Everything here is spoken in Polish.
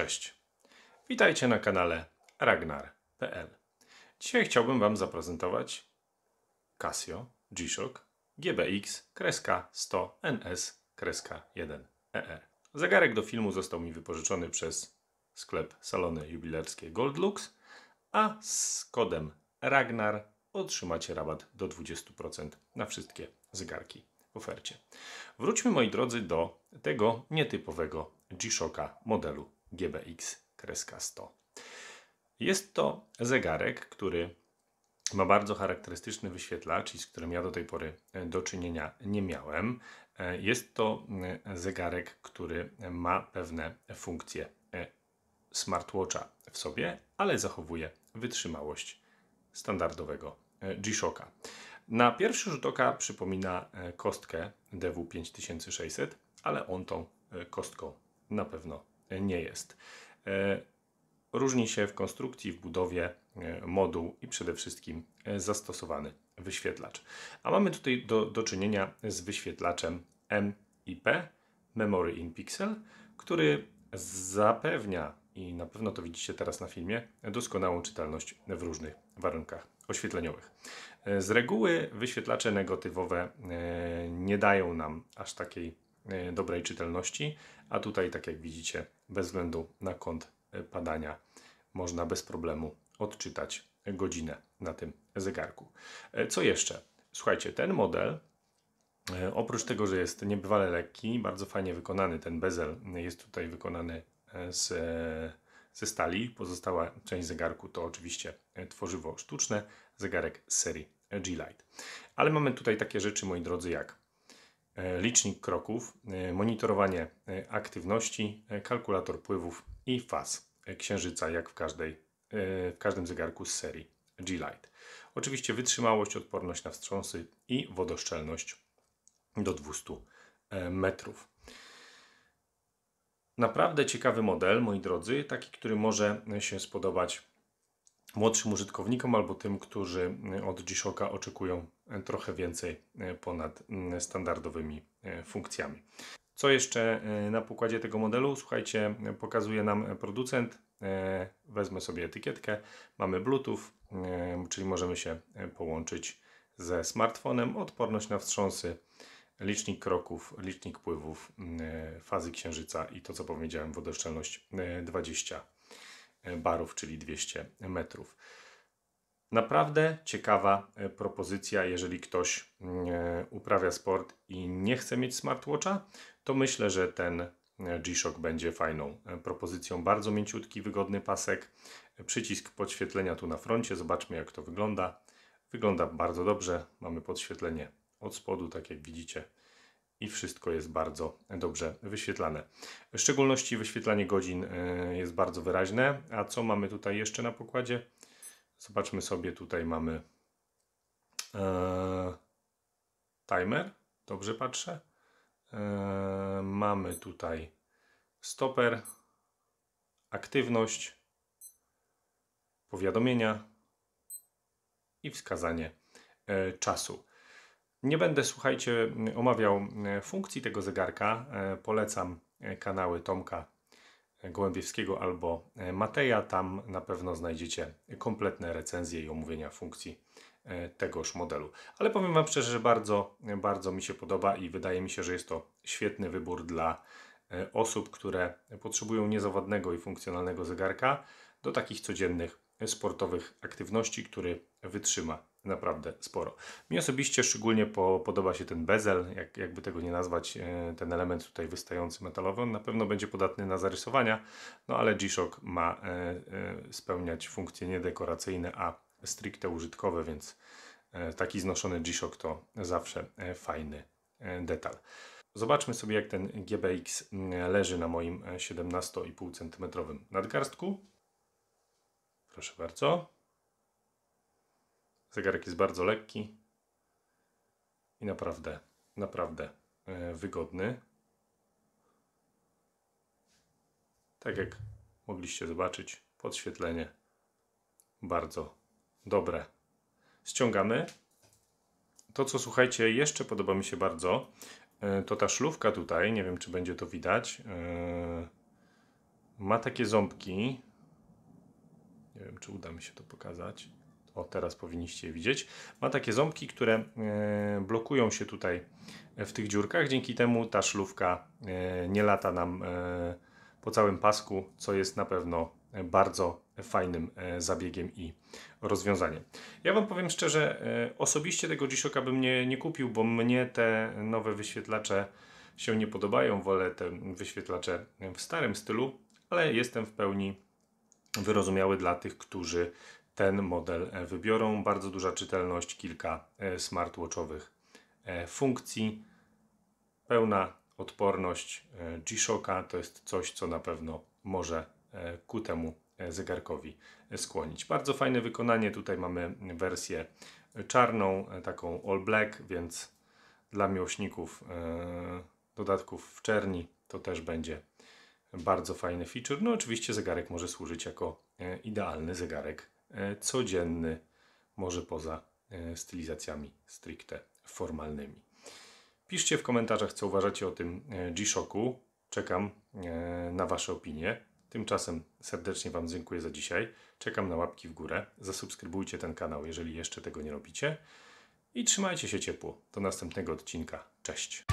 Cześć. Witajcie na kanale ragnar.pl. Dzisiaj chciałbym Wam zaprezentować Casio G-Shock GBX-100NS-1ER. E Zegarek do filmu został mi wypożyczony przez sklep salony jubilerskie Goldlux, a z kodem RAGNAR otrzymacie rabat do 20% na wszystkie zegarki w ofercie. Wróćmy moi drodzy do tego nietypowego G-Shocka modelu GBX-100. Jest to zegarek, który ma bardzo charakterystyczny wyświetlacz i z którym ja do tej pory e, do czynienia nie miałem. E, jest to e, zegarek, który ma pewne funkcje smartwatcha w sobie, ale zachowuje wytrzymałość standardowego G-Shocka. Na pierwszy rzut oka przypomina kostkę DW5600, ale on tą kostką na pewno nie jest. E, różni się w konstrukcji, w budowie e, moduł i przede wszystkim e, zastosowany wyświetlacz. A mamy tutaj do, do czynienia z wyświetlaczem MIP, Memory in Pixel, który zapewnia i na pewno to widzicie teraz na filmie, doskonałą czytelność w różnych warunkach oświetleniowych. Z reguły wyświetlacze negatywowe nie dają nam aż takiej E, dobrej czytelności, a tutaj, tak jak widzicie, bez względu na kąt e, padania, można bez problemu odczytać godzinę na tym zegarku. E, co jeszcze? Słuchajcie, ten model Oprócz tego, że jest niebywale lekki, bardzo fajnie wykonany ten bezel, jest tutaj wykonany z, ze stali. Pozostała część zegarku to oczywiście tworzywo sztuczne, zegarek z serii G-Lite. Ale mamy tutaj takie rzeczy, moi drodzy, jak E, licznik kroków, e, monitorowanie e, aktywności, kalkulator pływów i faz księżyca, jak w, każdej, w każdym zegarku z serii G-Lite. Oczywiście wytrzymałość, odporność na wstrząsy i wodoszczelność do 200 metrów. Naprawdę ciekawy model, moi drodzy, taki, który może się spodobać młodszym użytkownikom albo tym, którzy y, od G-Shocka oczekują y, trochę więcej y, ponad standardowymi funkcjami. Co jeszcze na pokładzie tego modelu? Słuchajcie, pokazuje nam producent. Wezmę sobie etykietkę. Mamy Bluetooth, czyli możemy się połączyć ze smartfonem. Odporność na wstrząsy, licznik kroków, licznik pływów, fazy księżyca i to, co powiedziałem, wodoszczelność 20 barów, czyli 200 metrów. Naprawdę ciekawa e, propozycja, jeżeli ktoś e, uprawia sport i nie chce mieć smartwatcha, to myślę, że ten e, G-Shock będzie fajną propozycją. Bardzo mięciutki, wygodny pasek. Przycisk podświetlenia tu na froncie, zobaczmy jak to wygląda. Wygląda bardzo dobrze, mamy podświetlenie od spodu, tak jak widzicie i wszystko jest bardzo dobrze wyświetlane. W szczególności wyświetlanie godzin e, jest bardzo wyraźne. A co mamy tutaj jeszcze na pokładzie? Zobaczmy sobie, tutaj mamy e, timer, dobrze patrzę. E, mamy tutaj stoper, aktywność, powiadomienia i wskazanie e, czasu. Nie będę, słuchajcie, omawiał e, funkcji tego zegarka. E, polecam e, kanały Tomka Gołębiewskiego albo Mateja. Tam na pewno znajdziecie kompletne recenzje i omówienia funkcji tegoż modelu. Ale powiem Wam szczerze, że bardzo, bardzo mi się podoba i wydaje mi się, że jest to świetny wybór dla osób, które potrzebują niezawodnego i funkcjonalnego zegarka do takich codziennych sportowych aktywności, który wytrzyma naprawdę sporo. Mi osobiście szczególnie po, podoba się ten bezel, jak, jakby tego nie nazwać, e, ten element tutaj wystający metalowy. On na pewno będzie podatny na zarysowania, no ale G-Shock ma e, e, spełniać funkcje nie dekoracyjne, a stricte użytkowe, więc taki znoszony G-Shock to zawsze fajny detal. Zobaczmy sobie, jak ten GBX leży na moim 17,5 cm nadgarstku. Proszę bardzo. Zegarek jest bardzo lekki i naprawdę, naprawdę e, wygodny. Tak jak mogliście zobaczyć, podświetlenie bardzo dobre. Ściągamy. To, co słuchajcie, jeszcze podoba mi się bardzo, e, to ta szlufka tutaj, nie wiem, czy będzie to widać, e, ma takie ząbki, nie wiem, czy uda mi się to pokazać. O, teraz powinniście je widzieć. Ma takie ząbki, które e, blokują się tutaj e, w tych dziurkach. Dzięki temu ta szlówka e, nie lata nam po całym pasku, co jest na pewno bardzo fajnym zabiegiem i rozwiązaniem. Ja Wam powiem szczerze, osobiście tego G-Shocka bym nie, nie kupił, bo mnie te nowe wyświetlacze się nie podobają. Wolę te wyświetlacze w starym stylu, ale jestem w pełni wyrozumiały dla tych, którzy ten model e, wybiorą. Bardzo duża czytelność, kilka e, smartwatchowych e, funkcji, pełna odporność G-Shocka to jest coś, co na pewno może ku temu zegarkowi skłonić. Bardzo fajne wykonanie, tutaj mamy wersję czarną, taką all black, więc dla miłośników dodatków w czerni to też będzie bardzo fajny feature. No oczywiście zegarek może służyć jako e, idealny zegarek e, codzienny, może poza e, stylizacjami stricte formalnymi. Piszcie w komentarzach, co uważacie o tym G-Shocku. Czekam na Wasze opinie. Tymczasem serdecznie Wam dziękuję za dzisiaj. Czekam na łapki w górę. Zasubskrybujcie ten kanał, jeżeli jeszcze tego nie robicie. I trzymajcie się ciepło. Do następnego odcinka. Cześć.